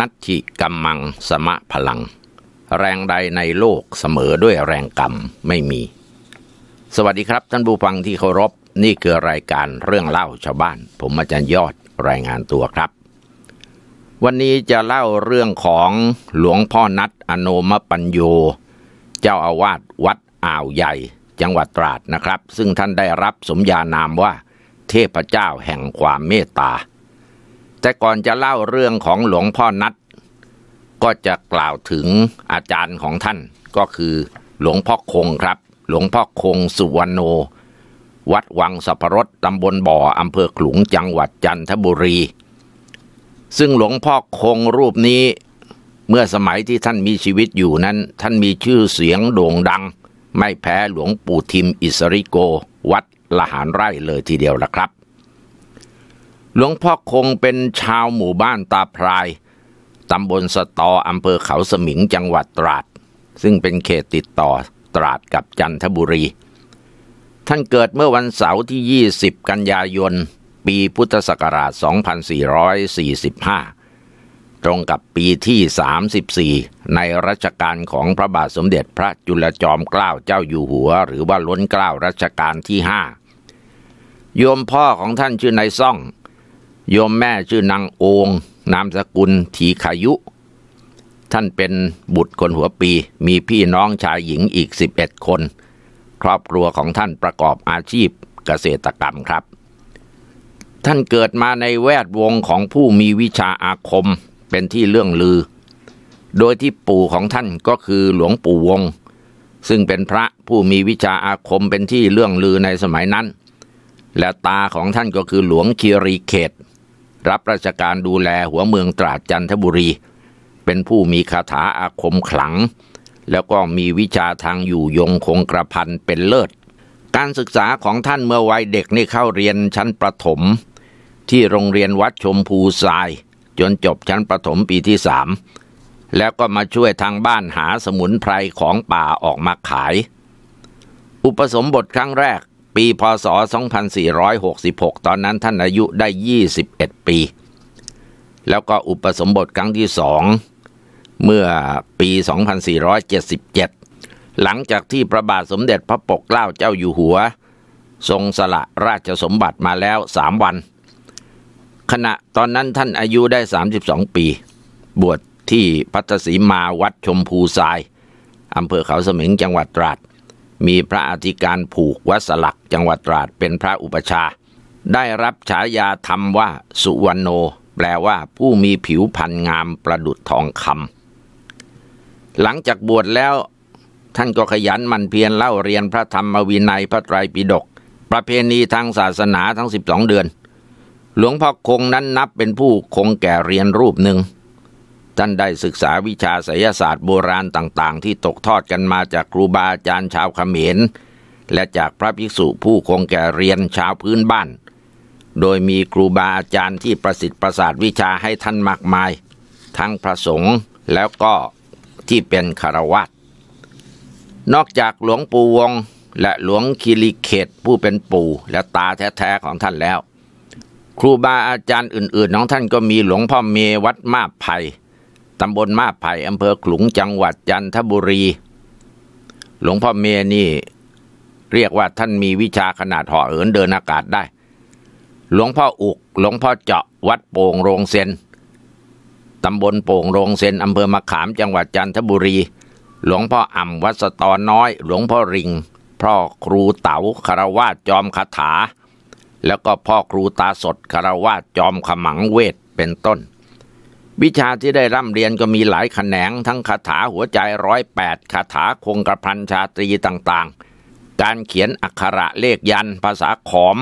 นัตถิกัมมังสมะพลัง แรงใดในโลกเสมอด้วยแรงกรรมไม่มี สวัสดีครับท่านผู้ฟังที่เคารพนี่คือรายการเรื่องเล่าชาวบ้าน ผมอาจารย์ยอดรายงานตัวครับ วันนี้จะเล่าเรื่องของหลวงพ่อนัดอโนมปัญโยเจ้าอาวาสวัดอ่าวใหญ่จังหวัดตราดนะครับ ซึ่งท่านได้รับสมญานามว่า เทพเจ้าแห่งความเมตตาแต่ก่อนจะเล่าเรื่องของหลวงพ่อนัด ก็จะกล่าวถึงอาจารย์ของท่านก็คือ หลวงพ่อคงครับ หลวงพ่อคงสุวรรณโนวัดวังสัพรสตำบลบ่ออำเภอขลุงจังหวัดจันทบุรี ซึ่งหลวงพ่อคงรูปนี้ เมื่อสมัยที่ท่านมีชีวิตอยู่นั้น ท่านมีชื่อเสียงโด่งดัง ไม่แพ้หลวงปู่ทิม อิสริโก วัดละหารไร่เลยทีเดียวละครับหลวงพ่อคงเป็นชาวหมู่บ้านตาพราย ตำบลสตออำเภอเขาสมิงจังหวัดตราด ซึ่งเป็นเขตติดต่อตราดกับจันทบุรี ท่านเกิดเมื่อวันเสาร์ที่ 20 กันยายน ปีพุทธศักราช 2445 ตรงกับปีที่ 34 ในรัชกาลของพระบาทสมเด็จพระจุลจอมเกล้าเจ้าอยู่หัวหรือว่าล้นเกล้ารัชกาลที่ 5 โยมพ่อของท่านชื่อนายซ่องโยมแม่ชื่อนางโองนามสกุล ถีขายุ ท่านเป็นบุตรคนหัวปี มีพี่น้องชายหญิงอีก 11 คน ครอบครัวของท่านประกอบอาชีพเกษตรกรรมครับ ท่านเกิดมาในแวดวงของผู้มีวิชาอาคมเป็นที่เรื่องลือ โดยที่ปู่ของท่านก็คือหลวงปู่วง ซึ่งเป็นพระผู้มีวิชาอาคมเป็นที่เรื่องลือในสมัยนั้น และตาของท่านก็คือหลวงคีรีเขตรับราชการดูแลหัวเมืองตราดจันทบุรี เป็นผู้มีคาถาอาคมขลัง แล้วก็มีวิชาทางอยู่ยงคงกระพันเป็นเลิศ การศึกษาของท่านเมื่อวัยเด็กนี่เข้าเรียนชั้นประถม ที่โรงเรียนวัดชมพูทราย จนจบชั้นประถมปีที่สามแล้วก็มาช่วยทางบ้านหาสมุนไพรของป่าออกมาขาย อุปสมบทครั้งแรกปีพศ 2466 ตอนนั้นท่านอายุได้ 21 ปี แล้วก็อุปสมบทครั้งที่สองเมื่อปี 2477 หลังจากที่พระบาทสมเด็จพระปกเกล้าเจ้าอยู่หัว ทรงสละราชสมบัติมาแล้วสามวัน ขณะตอนนั้นท่านอายุได้ 32 ปี บวชที่พัทสีมาวัดชมพูทราย อำเภอเขาสมิงจังหวัดตราดมีพระอธิการผูกวัสลักจังหวัดตราดเป็นพระอุปชาได้รับฉายาธรรมว่าสุวรรณโน แปลว่าผู้มีผิวพรรณงามประดุจทองคำหลังจากบวชแล้ว ท่านก็ขยันมันเพียรเล่าเรียนพระธรรมวินัยพระไตรปิฎกประเพณีทางศาสนาทั้งสิบองเดือน หลวงพ่อคงนั้นนับเป็นผู้คงแก่เรียนรูปหนึ่งท่านได้ศึกษาวิชาไสยศาสตร์โบราณต่างๆ ที่ตกทอดกันมาจากครูบาอาจารย์ชาวเขมร และจากพระภิกษุผู้คงแก่เรียนชาวพื้นบ้าน โดยมีครูบาอาจารย์ที่ประสิทธิ์ประสาทวิชาให้ท่านมากมาย ทั้งพระสงฆ์แล้วก็ที่เป็นคารวะนอกจากหลวงปู่วงและหลวงคิริเขตผู้เป็นปู่และตาแท้ๆของท่านแล้ว ครูบาอาจารย์อื่นๆของท่านก็มีหลวงพ่อเมวัดมาภัยตำบลมาไผ่อำเภอขลุงจังหวัดจันทบุรี หลวงพ่อเมียนี่ เรียกว่าท่านมีวิชาขนาดห่อเหินเดินอากาศได้ หลวงพ่ออุกหลวงพ่อเจาะวัดโป่งโรงเซนตำบลโป่งโรงเซนอำเภอมะขามจังหวัดจันทบุรี หลวงพ่ออ่ำวัดสตอน้อย หลวงพ่อริงพ่อครูเต๋าคารวาจอมคาถา แล้วก็พ่อครูตาสดคารวาจอมขมังเวทเป็นต้นวิชาที่ได้ร่ำเรียนก็มีหลายแขนงทั้งคาถาหัวใจร้อยแปดคาถาคงกระพันชาตรีต่างๆ การเขียนอักขระเลขยันภาษาขอม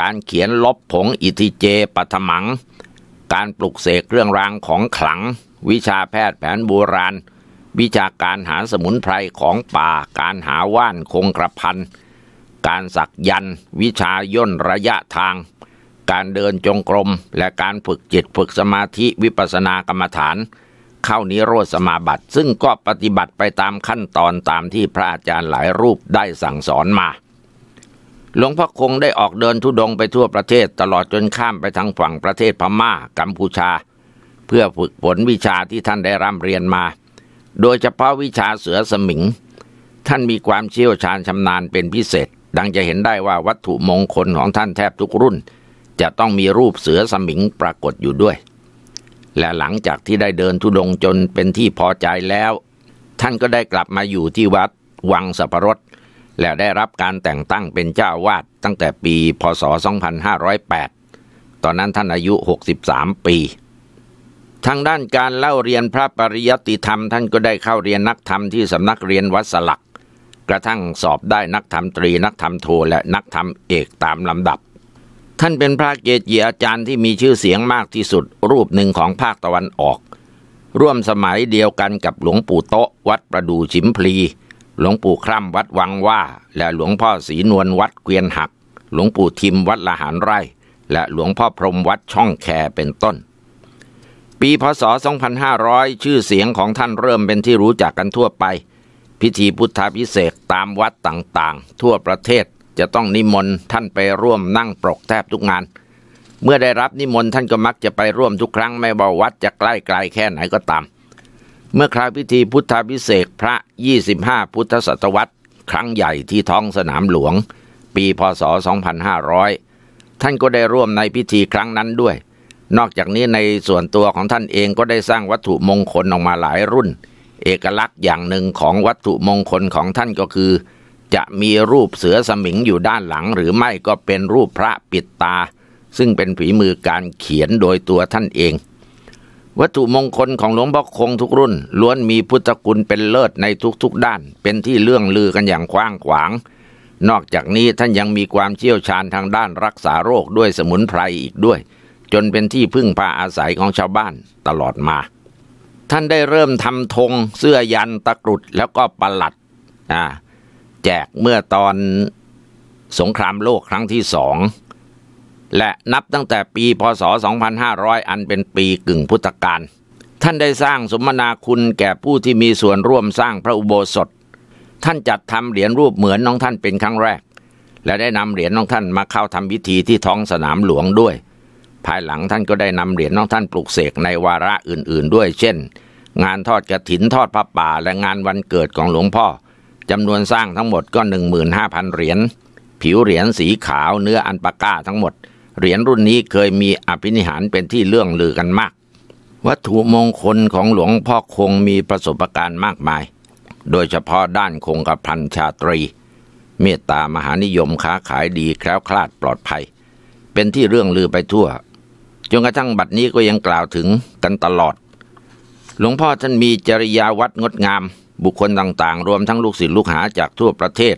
การเขียนลบผงอิทิเจปัทมัง การปลุกเสกเครื่องรางของขลัง วิชาแพทย์แผนโบราณ วิชาการหาสมุนไพรของป่าการหาว่านคงกระพัน การสักยันวิชาย่นระยะทางการเดินจงกรมและการฝึกจิตฝึกสมาธิวิปัสสนากรรมฐานเข้านิโรธสมาบัติ ซึ่งก็ปฏิบัติไปตามขั้นตอนตามที่พระอาจารย์หลายรูปได้สั่งสอนมา หลวงพ่อคงได้ออกเดินทุดงไปทั่วประเทศตลอดจนข้ามไปทางฝั่งประเทศพมา่ากัมพูชาเพื่อฝึกฝนวิชาที่ท่านได้ร่ำเรียนมา โดยเฉพาะวิชาเสือสมิงท่านมีความเชี่ยวชาญชำนาญเป็นพิเศษ ดังจะเห็นได้ว่าวัตถุมงคลของท่านแทบทุกรุ่นเจะต้องมีรูปเสือสมิงปรากฏอยู่ด้วย และหลังจากที่ได้เดินทุดงจนเป็นที่พอใจแล้ว ท่านก็ได้กลับมาอยู่ที่วัดวังสัพรสและได้รับการแต่งตั้งเป็นเจ้าวาดตั้งแต่ปีพศ 2508 ตอนนั้นท่านอายุ 63 ปี ทางด้านการเล่าเรียนพระปริยติธรรม ท่านก็ได้เข้าเรียนนักธรรมที่สำนักเรียนวัดสลัก กระทั่งสอบได้นักธรรมตรีนักธรรมโทและนักธรรมเอกตามลำดับท่านเป็นพระเกจิอาจารย์ที่มีชื่อเสียงมากที่สุด รูปหนึ่งของภาคตะวันออก ร่วมสมัยเดียวกันกับหลวงปู่โตะวัดประดูชิมพลี หลวงปู่คร่ำวัดวังว่า และหลวงพ่อศรีนวลวัดเกวียนหัก หลวงปู่ทิมวัดละหารไร่ และหลวงพ่อพรมวัดช่องแคเป็นต้น ปีพศ2500ชื่อเสียงของท่านเริ่มเป็นที่รู้จักกันทั่วไป พิธีพุทธาพิเศษตามวัดต่างๆ ทั่วประเทศจะต้องนิมนต์ท่านไปร่วมนั่งปรกแทบทุกงาน เมื่อได้รับนิมนต์ท่านก็มักจะไปร่วมทุกครั้งไม่ว่าวัดจะใกล้ไกลแค่ไหนก็ตาม เมื่อคราวพิธีพุทธาพิเศษพระ 25 พุทธศตวรรษ ครั้งใหญ่ที่ท้องสนามหลวง ปีพศ2500ท่านก็ได้ร่วมในพิธีครั้งนั้นด้วย นอกจากนี้ในส่วนตัวของท่านเองก็ได้สร้างวัตถุมงคลออกมาหลายรุ่น เอกลักษณ์อย่างหนึ่งของวัตถุมงคลของท่านก็คือจะมีรูปเสือสมิงอยู่ด้านหลังหรือไม่ก็เป็นรูปพระปิดตา ซึ่งเป็นฝีมือการเขียนโดยตัวท่านเอง วัตถุมงคลของหลวงพ่อคงทุกรุ่น ล้วนมีพุทธคุณเป็นเลิศในทุก ๆ ด้านเป็นที่เลื่องลือกันอย่างกว้างขวาง นอกจากนี้ท่านยังมีความเชี่ยวชาญทางด้านรักษาโรคด้วยสมุนไพรอีกด้วย จนเป็นที่พึ่งพาอาศัยของชาวบ้านตลอดมา ท่านได้เริ่มทำธงเสื้อยันตะกรุดแล้วก็ปลัดอ่าจกเมื่อตอนสงครามโลกครั้งที่สอง และนับตั้งแต่ปีพศ 2500 อันเป็นปีกึ่งพุทธกาลท่านได้สร้างสมนาคุณแก่ผู้ที่มีส่วนร่วมสร้างพระอุโบสถ ท่านจัดทำเหรียญรูปเหมือนน้องท่านเป็นครั้งแรก และได้นำเหรียญน้องท่านมาเข้าทำพิธีที่ท้องสนามหลวงด้วย ภายหลังท่านก็ได้นำเหรียญน้องท่านปลูกเสกในวาระอื่น ๆ ด้วยเช่น งานทอดกระถินทอดพระป่าและงานวันเกิดของหลวงพ่อจำนวนสร้างทั้งหมดก็15,000 เหรียญ ผิวเหรียญสีขาวเนื้ออันปาก้าทั้งหมด เหรียญรุ่นนี้เคยมีอภินิหาร เป็นที่เรื่องลือกันมาก วัตถุมงคลของหลวงพ่อคงมีประสบการณ์มากมาย โดยเฉพาะด้านคงกระพันชาตรี เมตตามหานิยมค้าขายดีแคล้วคลาดปลอดภัย เป็นที่เรื่องลือไปทั่วจนกระทั่งบัดนี้ก็ยังกล่าวถึงกันตลอด หลวงพ่อท่านมีจริยาวัดงดงามบุคคลต่างๆรวมทั้งลูกศิษย์ลูกหาจากทั่วประเทศ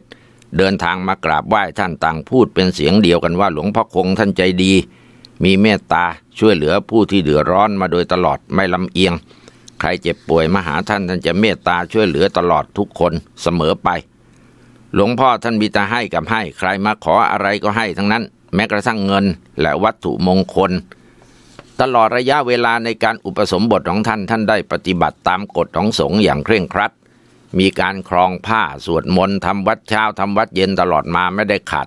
เดินทางมากราบไหว้ท่านต่างพูดเป็นเสียงเดียวกันว่าหลวงพ่อคงท่านใจดีมีเมตตาช่วยเหลือผู้ที่เดือดร้อนมาโดยตลอดไม่ลำเอียง ใครเจ็บป่วยมาหาท่านท่านจะเมตตาช่วยเหลือตลอดทุกคนเสมอไป หลวงพ่อท่านมีตาให้กับให้ใครมาขออะไรก็ให้ทั้งนั้น แม้กระทั่งเงินและวัตถุมงคล ตลอดระยะเวลาในการอุปสมบทของท่านท่านได้ปฏิบัติตามกฎของสงฆ์อย่างเคร่งครัดมีการครองผ้าสวดมนต์ทำวัดเช้าทำวัดเย็นตลอดมาไม่ได้ขาด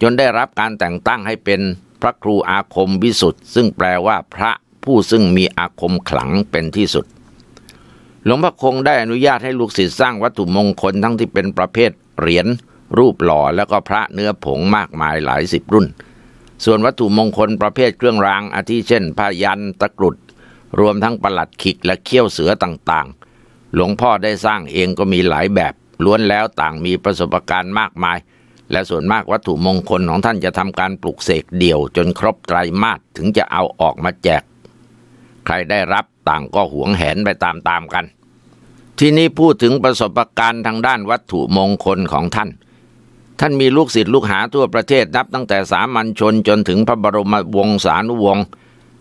จนได้รับการแต่งตั้งให้เป็นพระครูอาคมวิสุทธ์ซึ่งแปลว่าพระผู้ซึ่งมีอาคมขลังเป็นที่สุด หลวงพ่อคงได้อนุญาตให้ลูกศิษย์สร้างวัตถุมงคลทั้งที่เป็นประเภทเหรียญ รูปหล่อแล้วก็พระเนื้อผงมากมายหลายสิบรุ่น ส่วนวัตถุมงคลประเภทเครื่องรางอาทิเช่นพายันตะกรุด รวมทั้งประหลัดขิกและเขี้ยวเสือต่างๆหลวงพ่อได้สร้างเองก็มีหลายแบบ ล้วนแล้วต่างมีประสบการณ์มากมาย และส่วนมากวัตถุมงคลของท่านจะทำการปลูกเสกเดี่ยว จนครบไตรมาสถึงจะเอาออกมาแจก ใครได้รับต่างก็หวงแหนไปตามๆกัน ที่นี้พูดถึงประสบการณ์ทางด้านวัตถุมงคลของท่าน ท่านมีลูกศิษย์ลูกหาทั่วประเทศนับตั้งแต่สามัญชนจนถึงพระบรมวงศานุวงศ์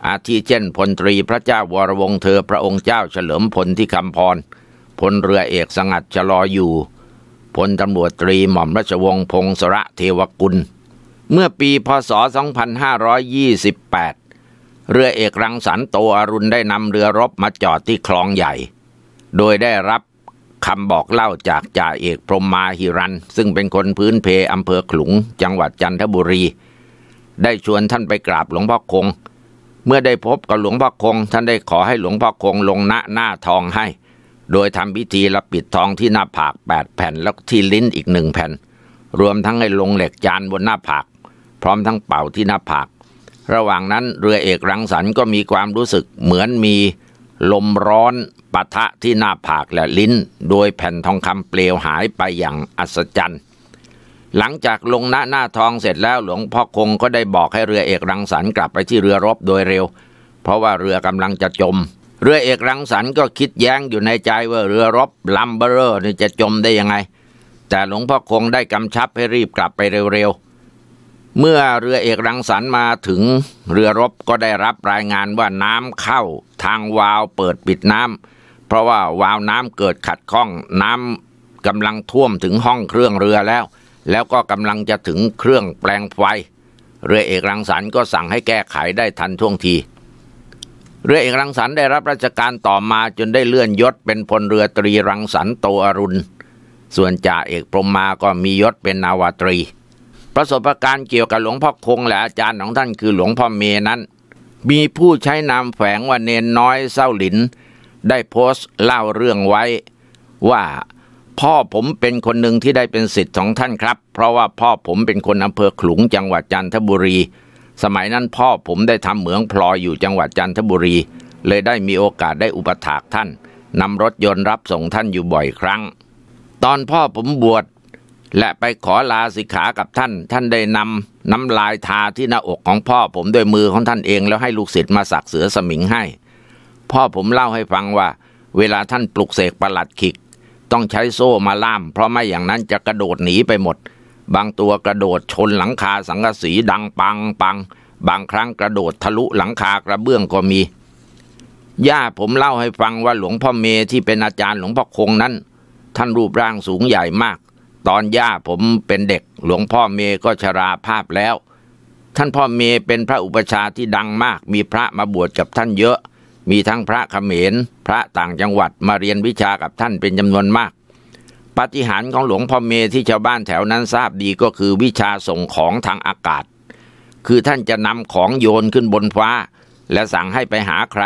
อาทิเช่นพลตรีพระเจ้าวรวงเธอพระองค์เจ้าเฉลิมพลที่คำพรพลเรือเอกสงัดชะลออยู่พลตำรวจตรีหม่อมราชวงศ์พงศระเทวกุล เมื่อปีพศ 2528 เรือเอกรังสรรโตอรุณได้นำเรือรบมาจอดที่คลองใหญ่ โดยได้รับคำบอกเล่าจากจ่าเอกพรมมาหิรันซึ่งเป็นคนพื้นเพอำเภอขลุงจังหวัดจันทบุรี ได้ชวนท่านไปกราบหลวงพ่อคง เมื่อได้พบกับหลวงพ่อคงท่านได้ขอให้หลวงพ่อคงลงณหน้าทองให้โดยทำพิธีละปิดทองที่หน้าผากแปดแผ่นแล้วที่ลิ้นอีกหนึ่งแผ่นรวมทั้งให้ลงเหล็กจานบนหน้าผากพร้อมทั้งเป่าที่หน้าผาก ระหว่างนั้นเรือเอกรังสรรก็มีความรู้สึกเหมือนมีลมร้อนปะทะที่หน้าผากและลิ้นโดยแผ่นทองคำเปลวหายไปอย่างอัศจรรย์ หลังจากลงหน้าหน้าทองเสร็จแล้วหลวงพ่อคงก็ได้บอกให้เรือเอกรังสรรกลับไปที่เรือรบโดยเร็ว เพราะว่าเรือกำลังจะจมเรือเอกรังสรรค์ก็คิดแย้งอยู่ในใจว่าเรือรบลัมเบอร์นี่จะจมได้ยังไง แต่หลวงพ่อคงได้กำชับให้รีบกลับไปเร็วๆเมื่อเรือเอกรังสรรค์มาถึงเรือรบก็ได้รับรายงานว่าน้ำเข้าทางวาล์วเปิดปิดน้ำเพราะว่าวาล์วน้ำเกิดขัดข้องน้ำกำลังท่วมถึงห้องเครื่องเรือแล้ว แล้วก็กำลังจะถึงเครื่องแปลงไฟ เรือเอกรังสรรค์ก็สั่งให้แก้ไขได้ทันท่วงทีเรือเอกรังสรรได้รับราชการต่อมาจนได้เลื่อนยศเป็นพลเรือตรีรังสรรโตอรุณ ส่วนจ่าเอกพรมมาก็มียศเป็นนาวาตรี ประสบการณ์เกี่ยวกับหลวงพ่อคง และอาจารย์ของท่านคือหลวงพ่อเมนั้น มีผู้ใช้นามแฝงว่าเนนน้อยเศร้าหลิน ได้โพสต์เล่าเรื่องไว้ว่าพ่อผมเป็นคนหนึ่งที่ได้เป็นสิทธิ์ของท่านครับ เพราะว่าพ่อผมเป็นคนอำเภอขลุงจังหวัดจันทบุรีสมัยนั้นพ่อผมได้ทำเหมืองพลอยอยู่จังหวัดจันทบุรี เลยได้มีโอกาสได้อุปถากท่านนำรถยนต์รับส่งท่านอยู่บ่อยครั้ง ตอนพ่อผมบวช และไปขอลาสิกขากับท่านท่านได้นำน้ำลายทาที่หน้าอกของพ่อผมด้วยมือของท่านเอง แล้วให้ลูกศิษย์มาสักเสือสมิงให้ พ่อผมเล่าให้ฟังว่า เวลาท่านปลุกเสกประหลัดขิก ต้องใช้โซ่มาล่ามเพราะไม่อย่างนั้นจะกระโดดหนีไปหมดบางตัวกระโดดชนหลังคาสังกะสีดังปังปัง บางครั้งกระโดดทะลุหลังคากระเบื้องก็มี ย่าผมเล่าให้ฟังว่าหลวงพ่อเมที่เป็นอาจารย์หลวงพ่อคงนั้น ท่านรูปร่างสูงใหญ่มาก ตอนย่าผมเป็นเด็กหลวงพ่อเมก็ชราภาพแล้ว ท่านพ่อเมเป็นพระอุปชาที่ดังมากมีพระมาบวชกับท่านเยอะ มีทั้งพระเขมร พระต่างจังหวัดมาเรียนวิชากับท่านเป็นจำนวนมากปาฏิหาริย์ของหลวงพ่อเมที่ชาวบ้านแถวนั้นทราบดีก็คือวิชาส่งของทางอากาศ คือท่านจะนำของโยนขึ้นบนฟ้า และสั่งให้ไปหาใคร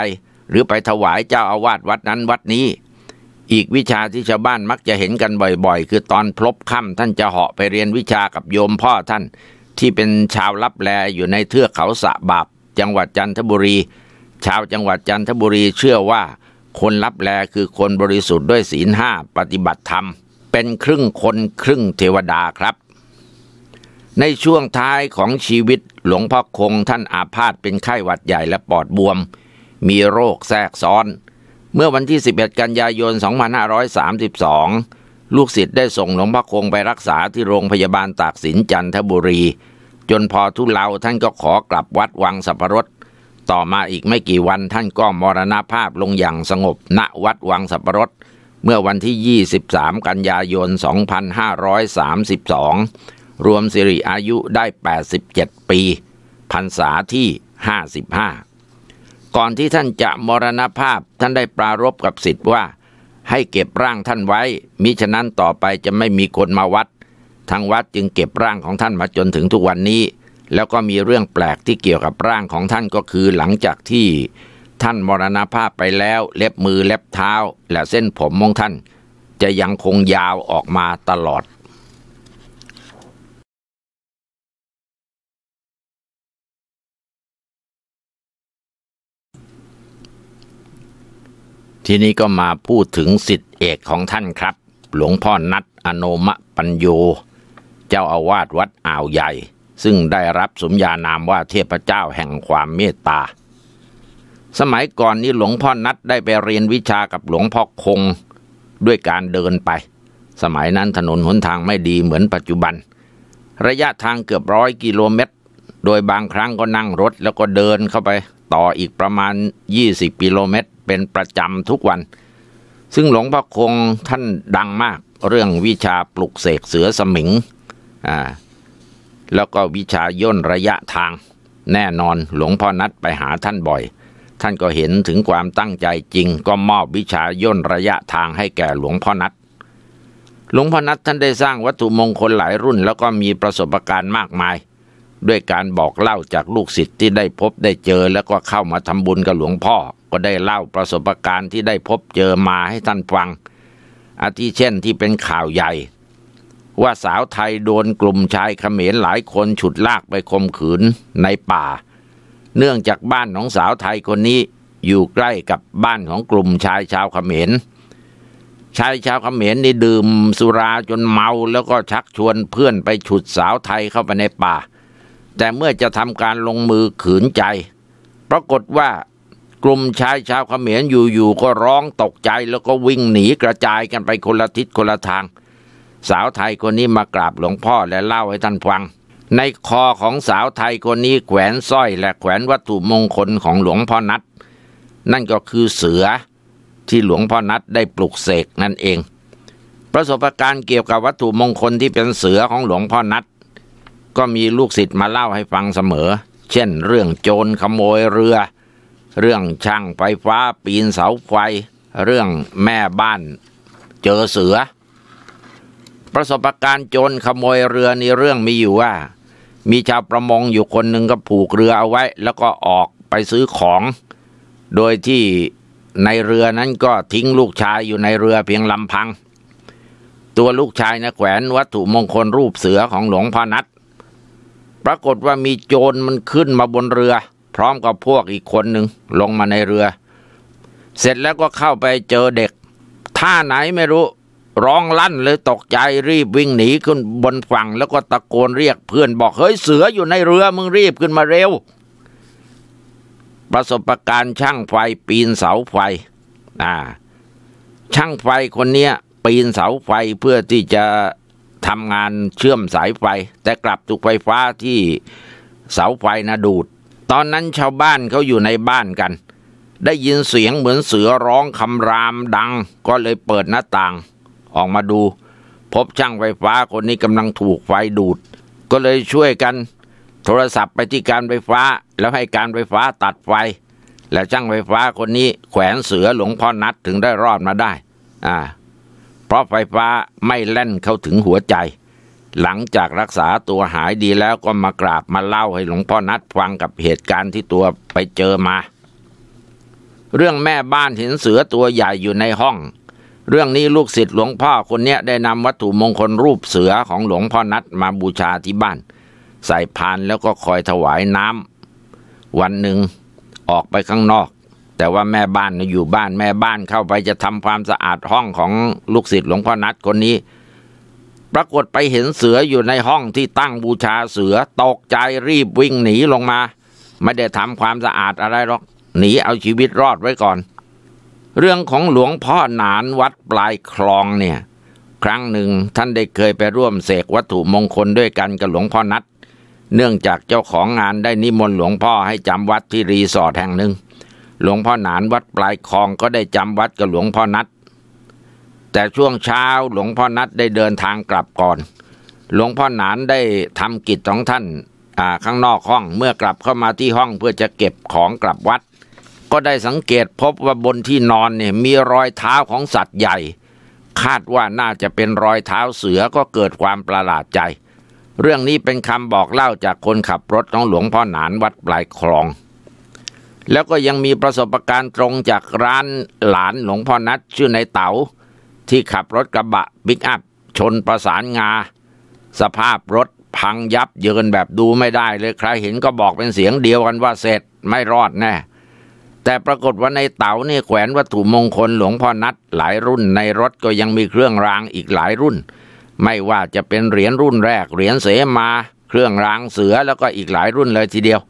หรือไปถวายเจ้าอาวาสวัดนั้นวัดนี้ อีกวิชาที่ชาวบ้านมักจะเห็นกันบ่อยๆ คือตอนพลบค่ำท่านจะเหาะไปเรียนวิชากับโยมพ่อท่าน ที่เป็นชาวลับแลอยู่ในเทือกเขาสะบาบจังหวัดจันทบุรี ชาวจังหวัดจันทบุรีเชื่อว่า คนลับแลคือคนบริสุทธิ์ด้วยศีลห้าปฏิบัติธรรมเป็นครึ่งคนครึ่งเทวดาครับ ในช่วงท้ายของชีวิตหลวงพ่อคงท่านอาพาธเป็นไข้หวัดใหญ่และปอดบวม มีโรคแทรกซ้อน เมื่อวันที่ 11 กันยายน 2532 ลูกศิษย์ได้ส่งหลวงพ่อคงไปรักษาที่โรงพยาบาลตากสินจันทบุรี จนพอทุเลาท่านก็ขอกลับวัดวังสัพพรสต่อมาอีกไม่กี่วันท่านก็มรณภาพลงอย่างสงบณวัดวังสัพพรสเมื่อวันที่ 23 กันยายน 2532 รวมสิริอายุได้ 87 ปีพรรษาที่ 55 ก่อนที่ท่านจะมรณภาพท่านได้ปรารบกับสิทธิ์ว่า ให้เก็บร่างท่านไว้มิฉะนั้นต่อไปจะไม่มีคนมาวัดทางวัดจึงเก็บร่างของท่านมาจนถึงทุกวันนี้ แล้วก็มีเรื่องแปลกที่เกี่ยวกับร่างของท่านก็คือหลังจากที่ท่านมรณภาพไปแล้ว เล็บมือเล็บเท้าและเส้นผมของท่าน จะยังคงยาวออกมาตลอด ทีนี้ก็มาพูดถึงสิทธิเอกของท่านครับ หลวงพ่อนัดอโนมะปัญโย เจ้าอาวาสวัดอ่าวใหญ่ ซึ่งได้รับสมญานามว่าเทพเจ้าแห่งความเมตตาสมัยก่อนนี้หลวงพ่อนัดได้ไปเรียนวิชากับหลวงพ่อคงด้วยการเดินไป สมัยนั้นถนนหนทางไม่ดีเหมือนปัจจุบัน ระยะทางเกือบร้อยกิโลเมตร โดยบางครั้งก็นั่งรถ แล้วก็เดินเข้าไปต่ออีกประมาณ 20 กิโลเมตร เป็นประจำทุกวัน ซึ่งหลวงพ่อคงท่านดังมาก เรื่องวิชาปลุกเสกเสือสมิงอ่าแล้วก็วิชาย่นระยะทางแน่นอนหลวงพ่อนัดไปหาท่านบ่อยท่านก็เห็นถึงความตั้งใจจริงก็มอบวิชาย่นระยะทางให้แก่หลวงพ่อนัด หลวงพ่อนัดท่านได้สร้างวัตถุมงคลหลายรุ่น แล้วก็มีประสบการณ์มากมาย ด้วยการบอกเล่าจากลูกศิษย์ที่ได้พบได้เจอแล้วก็เข้ามาทำบุญกับหลวงพ่อ ก็ได้เล่าประสบการณ์ที่ได้พบเจอมาให้ท่านฟัง อาทิเช่นที่เป็นข่าวใหญ่ ว่าสาวไทยโดนกลุ่มชายเขมรหลายคนฉุดลากไปข่มขืนในป่าเนื่องจากบ้านของสาวไทยคนนี้อยู่ใกล้กับบ้านของกลุ่มชายชาวเขมร ชายชาวเขมรนี่ดื่ม สุราจนเมาแล้วก็ชักชวนเพื่อนไปฉุดสาวไทยเข้าไปในป่า แต่เมื่อจะทำการลงมือขืนใจ ปรากฏว่ากลุ่มชายชาวเขมรอยู่ๆก็ร้องตกใจแล้วก็วิ่งหนีกระจายกันไปคนละทิศคนละทาง สาวไทยคนนี้มากราบหลวงพ่อและเล่าให้ท่านฟังในคอของสาวไทย คนนี้แขวนสร้อยและแขวนวัตถุมงคลของหลวงพ่อนัด นั่นก็คือเสือที่หลวงพ่อนัดได้ปลุกเสกนั่นเอง ประสบการณ์เกี่ยวกับวัตถุมงคลที่เป็นเสือของหลวงพ่อนัด ก็มีลูกศิษย์มาเล่าให้ฟังเสมอ เช่นเรื่องโจรขโมยเรือ เรื่องช่างไฟฟ้า ปีนเสาไฟ เรื่องแม่บ้าน เจอเสือ ประสบการณ์โจรขโมยเรือในเรื่องมีอยู่ว่ามีชาวประมงอยู่คนหนึ่งก็ผูกเรือเอาไว้ แล้วก็ออกไปซื้อของ โดยที่ในเรือนั้นก็ทิ้งลูกชายอยู่ในเรือเพียงลำพัง ตัวลูกชายนะแขวนวัตถุมงคลรูปเสือของหลวงพ่อนัดปรากฏว่ามีโจรมันขึ้นมาบนเรือ พร้อมกับพวกอีกคนหนึ่งลงมาในเรือ เสร็จแล้วก็เข้าไปเจอเด็กท่าไหนไม่รู้ร้องลั่นเลย ตกใจรีบวิ่งหนีขึ้นบนฝั่งแล้วก็ตะโกนเรียกเพื่อน บอก เฮ้ยเสืออยู่ในเรือมึงรีบขึ้นมาเร็ว ประสบการณ์ช่างไฟปีนเสาไฟอ่าช่างไฟคนเนี้ย ปีนเสาไฟเพื่อที่จะทำงานเชื่อมสายไฟ แต่กลับถูกไฟฟ้าที่เสาไฟนะดูด ตอนนั้นชาวบ้านเขาอยู่ในบ้านกัน ได้ยินเสียงเหมือนเสือร้องคำรามดัง ก็เลยเปิดหน้าต่างออกมาดู พบช่างไฟฟ้าคนนี้กำลังถูกไฟดูด ก็เลยช่วยกัน โทรศัพท์ไปที่การไฟฟ้าแล้วให้การไฟฟ้าตัดไฟ และช่างไฟฟ้าคนนี้แขวนเสือหลวงพ่อนัดถึงได้รอดมาได้อ่าเพราะไฟฟ้าไม่แล่นเข้าถึงหัวใจ หลังจากรักษาตัวหายดีแล้วก็มากราบมาเล่าให้หลวงพ่อนัดฟังกับเหตุการณ์ที่ตัวไปเจอมา เรื่องแม่บ้านเห็นเสือตัวใหญ่อยู่ในห้องเรื่องนี้ลูกศิษย์หลวงพ่อคนเนี้ย ได้นำวัตถุมงคลรูปเสือของหลวงพ่อนัด มาบูชาที่บ้าน ใส่พานแล้วก็คอยถวายน้ำวันหนึ่งออกไปข้างนอก แต่ว่าแม่บ้านอยู่บ้านแม่บ้านเข้าไปจะทำความสะอาดห้องของลูกศิษย์หลวงพ่อนัดคนนี้ ปรากฏไปเห็นเสืออยู่ในห้องที่ตั้งบูชาเสือตกใจรีบวิ่งหนีลงมา ไม่ได้ทำความสะอาดอะไรหรอกหนีเอาชีวิตรอดไว้ก่อนเรื่องของหลวงพ่อหนานวัดปลายคลองเนี่ยครั้งหนึ่งท่านได้เคยไปร่วมเสกวัตถุมงคลด้วยกันกับหลวงพ่อนัด เนื่องจากเจ้าของงานได้นิมนต์หลวงพ่อให้จำวัดที่รีสอร์ทแห่งหนึ่งหลวงพ่อหนานวัดปลายคลองก็ได้จำวัดกับหลวงพ่อนัด แต่ช่วงเช้าหลวงพ่อนัดได้เดินทางกลับก่อน หลวงพ่อหนานได้ทำกิจของท่านข้างนอกห้องเมื่อกลับเข้ามาที่ห้องเพื่อจะเก็บของกลับวัดก็ได้สังเกตพบว่าบนที่นอนเนี่ยมีรอยเท้าของสัตว์ใหญ่ คาดว่าน่าจะเป็นรอยเท้าเสือก็เกิดความประหลาดใจ เรื่องนี้เป็นคำบอกเล่าจากคนขับรถของหลวงพ่อหนานวัดปลายคลอง แล้วก็ยังมีประสบการณ์ตรงจากร้านหลานหลวงพ่อนัดชื่อในเตา๋าที่ขับรถกระบะบิ๊กอัพชนประสานงา สภาพรถพังยับ เยินแบบดูไม่ได้ เลยใครเห็นก็บอกเป็นเสียงเดียวกันว่าเสร็จไม่รอดแน่แต่ปรากฏว่าในเต๋าเนี่ยแขวนวัตถุมงคลหลวงพ่อนัดหลายรุ่นในรถก็ยังมีเครื่องรางอีกหลายรุ่น ไม่ว่าจะเป็นเหรียญรุ่นแรกเหรียญเสมา เครื่องรางเสือแล้วก็อีกหลายรุ่นเลยทีเดียว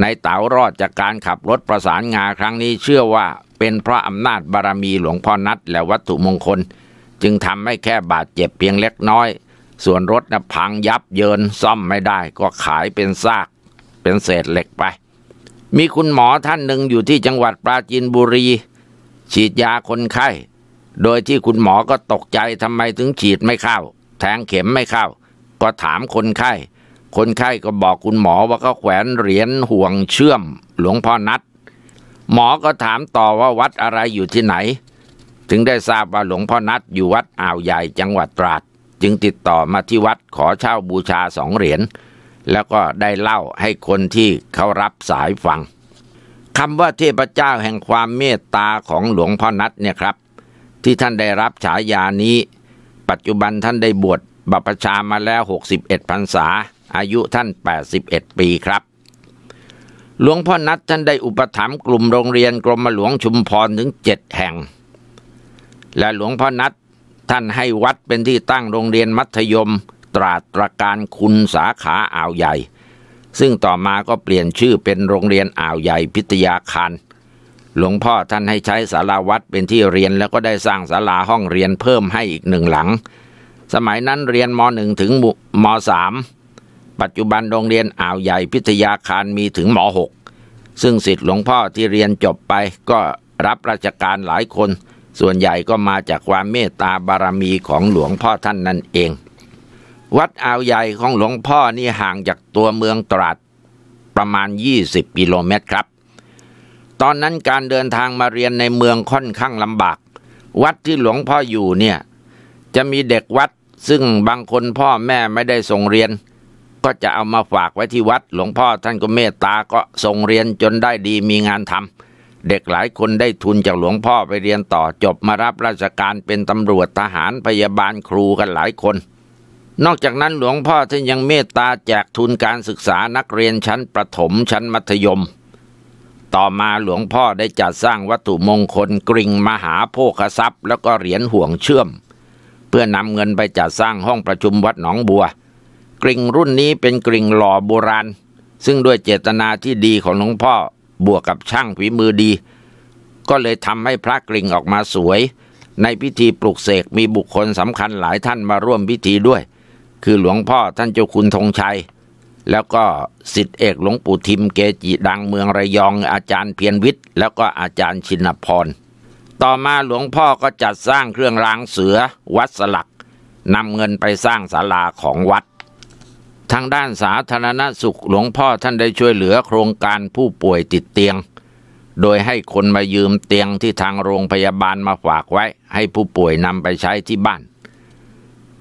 ในเต๋ารอดจากการขับรถประสานงาครั้งนี้เชื่อว่าเป็นเพราะอำนาจบารมีหลวงพ่อนัด และวัตถุมงคล จึงทำให้แค่บาดเจ็บเพียงเล็กน้อย ส่วนรถนะพังยับเยิน ซ่อมไม่ได้ก็ขายเป็นซาก เป็นเศษเหล็กไปมีคุณหมอท่านหนึ่งอยู่ที่จังหวัดปราจีนบุรี ฉีดยาคนไข้ โดยที่คุณหมอก็ตกใจทำไมถึงฉีดไม่เข้าแทงเข็มไม่เข้า ก็ถามคนไข้คนไข้ก็บอกคุณหมอว่าเขาแขวนเหรียญห่วงเชื่อม หลวงพ่อนัด หมอก็ถามต่อว่าวัดอะไรอยู่ที่ไหน ถึงได้ทราบว่าหลวงพ่อนัด อยู่วัดอ่าวใหญ่จังหวัดตราด จึงติดต่อมาที่วัดขอเช่าบูชาสองเหรียญแล้วก็ได้เล่าให้คนที่เขารับสายฟังคำว่าเทพเจ้าแห่งความเมตตาของหลวงพ่อนัทเนี่ยครับ ที่ท่านได้รับฉายานี้ ปัจจุบันท่านได้บวชบัพพชามาแล้ว 61พรรษา อายุท่าน81ปีครับ หลวงพ่อนัทท่านได้อุปถัมภ์กลุ่มโรงเรียนกรมหลวงชุมพรถึง 7 แห่ง และหลวงพ่อนัทท่านให้วัดเป็นที่ตั้งโรงเรียนมัธยมตราตรการคุณสาขา อ่าวใหญ่ ซึ่งต่อมาก็เปลี่ยนชื่อเป็นโรงเรียนอ่าวใหญ่พิทยาคาร หลวงพ่อท่านให้ใช้ศาลาวัดเป็นที่เรียนแล้วก็ได้สร้างศาลาห้องเรียนเพิ่มให้อีกหนึ่งหลัง สมัยนั้นเรียนม .1 ถึงม .3 ปัจจุบันโรงเรียนอ่าวใหญ่พิทยาคารมีถึงม .6 ซึ่งสิทธิ์หลวงพ่อที่เรียนจบไปก็รับราชการหลายคน ส่วนใหญ่ก็มาจากความเมตตาบารมีของหลวงพ่อท่านนั่นเองวัดอ่าวใหญ่ของหลวงพ่อนี่ห่างจากตัวเมืองตราดประมาณ 20กิโลเมตรครับ ตอนนั้นการเดินทางมาเรียนในเมืองค่อนข้างลำบาก วัดที่หลวงพ่ออยู่เนี่ยจะมีเด็กวัดซึ่งบางคนพ่อแม่ไม่ได้ส่งเรียน ก็จะเอามาฝากไว้ที่วัดหลวงพ่อท่านก็เมตตาก็ส่งเรียนจนได้ดีมีงานทำเด็กหลายคนได้ทุนจากหลวงพ่อไปเรียนต่อจบมารับราชการเป็นตำรวจทหารพยาบาลครูกันหลายคนนอกจากนั้นหลวงพ่อท่านยังเมตตาแจกทุนการศึกษานักเรียนชั้นประถมชั้นมัธยม ต่อมาหลวงพ่อได้จัดสร้างวัตถุมงคล กริ่งมหาโภคทรัพย์ แล้วก็เหรียญห่วงเชื่อม เพื่อนำเงินไปจัดสร้างห้องประชุมวัดหนองบัวกริ่งรุ่นนี้เป็นกริ่งหล่อโบราณ ซึ่งด้วยเจตนาที่ดีของหลวงพ่อบวกกับช่างฝีมือดี ก็เลยทำให้พระกริ่งออกมาสวย ในพิธีปลุกเสกมีบุคคลสำคัญหลายท่านมาร่วมพิธีด้วยคือหลวงพ่อท่านเจ้าคุณธงชัยแล้วก็สิทธิเอกหลวงปู่ทิมเกจิดังเมืองระยอง อาจารย์เพียรวิทย์ แล้วก็อาจารย์ชินพรต่อมาหลวงพ่อก็จัดสร้างเครื่องรางเสือวัดสลักนำเงินไปสร้างศาลาของวัด ทางด้านสาธารณสุขหลวงพ่อท่านได้ช่วยเหลือโครงการผู้ป่วยติดเตียง โดยให้คนมายืมเตียงที่ทางโรงพยาบาลมาฝากไว้ ให้ผู้ป่วยนำไปใช้ที่บ้าน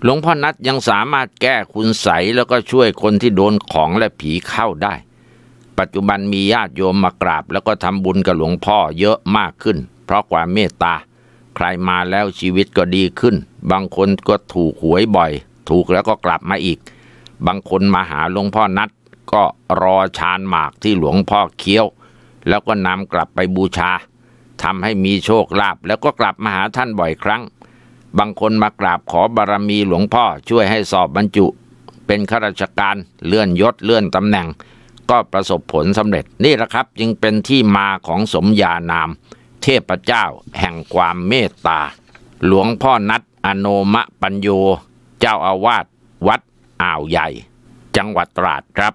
หลวงพ่อนัดยังสามารถแก้คุณใสแล้วก็ช่วยคนที่โดนของและผีเข้าได้ ปัจจุบันมีญาติโยมมากราบแล้วก็ทำบุญกับหลวงพ่อเยอะมากขึ้น เพราะความเมตตา ใครมาแล้วชีวิตก็ดีขึ้น บางคนก็ถูกหวยบ่อย ถูกแล้วก็กลับมาอีก บางคนมาหาหลวงพ่อนัดก็รอชานหมากที่หลวงพ่อเคี้ยวแล้วก็นำกลับไปบูชาทำให้มีโชคลาภแล้วก็กลับมาหาท่านบ่อยครั้งบางคนมากราบขอบารมีหลวงพ่อช่วยให้สอบบรรจุเป็นข้าราชการเลื่อนยศเลื่อนตำแหน่งก็ประสบผลสำเร็จนี่แหละครับ จึงเป็นที่มาของสมญานามเทพเจ้าแห่งความเมตตา หลวงพ่อนัดอโนมะปัญโยเจ้าอาวาสวัดอ่าวใหญ่จังหวัดตราดครับ